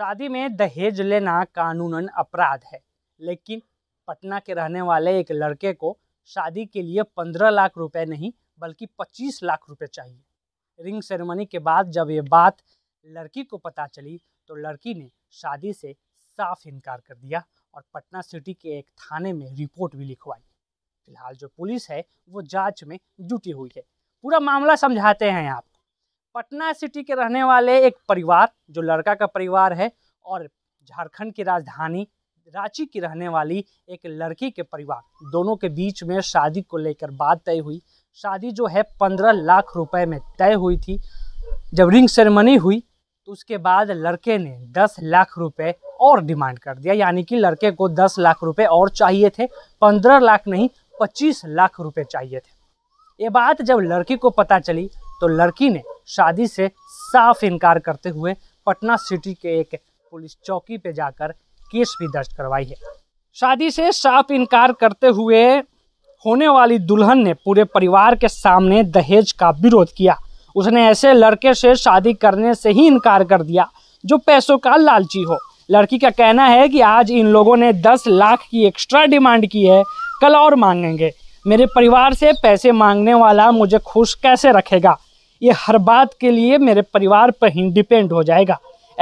शादी में दहेज लेना कानूनन अपराध है लेकिन पटना के रहने वाले एक लड़के को शादी के लिए पंद्रह लाख रुपए नहीं बल्कि पच्चीस लाख रुपए चाहिए रिंग सेरेमनी के बाद जब ये बात लड़की को पता चली तो लड़की ने शादी से साफ इनकार कर दिया और पटना सिटी के एक थाने में रिपोर्ट भी लिखवाई फिलहाल जो पुलिस है वो जांच में जुटी हुई है पूरा मामला समझाते हैं आप पटना सिटी के रहने वाले एक परिवार जो लड़का का परिवार है और झारखंड की राजधानी रांची की रहने वाली एक लड़की के परिवार दोनों के बीच में शादी को लेकर बात तय हुई शादी जो है पंद्रह लाख रुपए में तय हुई थी जब रिंग सेरेमनी हुई तो उसके बाद लड़के ने दस लाख रुपए और डिमांड कर दिया यानी कि लड़के को दस लाख रुपए और चाहिए थे पंद्रह लाख नहीं पच्चीस लाख रुपए चाहिए थे ये बात जब लड़की को पता चली तो लड़की ने शादी से साफ इनकार करते हुए पटना सिटी के एक पुलिस चौकी पे जाकर केस भी दर्ज करवाई है शादी से साफ इनकार करते हुए होने वाली दुल्हन ने पूरे परिवार के सामने दहेज का विरोध किया उसने ऐसे लड़के से शादी करने से ही इनकार कर दिया जो पैसों का लालची हो लड़की का कहना है कि आज इन लोगों ने दस लाख की एक्स्ट्रा डिमांड की है कल और मांगेंगे मेरे परिवार से पैसे मांगने वाला मुझे खुश कैसे रखेगा ये हर बात के लिए मेरे परिवार पर ही डिपेंड हो जाएगा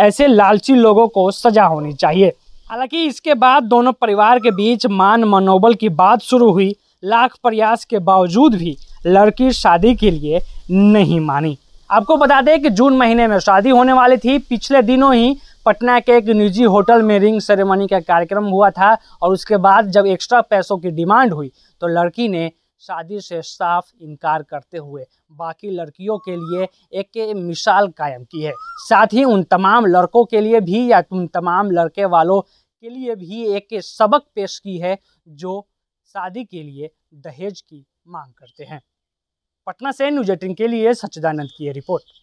ऐसे लालची लोगों को सजा होनी चाहिए हालांकि इसके बाद दोनों परिवार के बीच मान मनोबल की बात शुरू हुई लाख प्रयास के बावजूद भी लड़की शादी के लिए नहीं मानी आपको बता दें कि जून महीने में शादी होने वाली थी पिछले दिनों ही पटना के एक निजी होटल में रिंग सेरेमनी का कार्यक्रम हुआ था और उसके बाद जब एक्स्ट्रा पैसों की डिमांड हुई तो लड़की ने शादी से साफ इनकार करते हुए बाकी लड़कियों के लिए एक मिसाल कायम की है साथ ही उन तमाम लड़कों के लिए भी या उन तमाम लड़के वालों के लिए भी एक सबक पेश की है जो शादी के लिए दहेज की मांग करते हैं पटना से न्यूज एटीन के लिए सच्चिदानंद की रिपोर्ट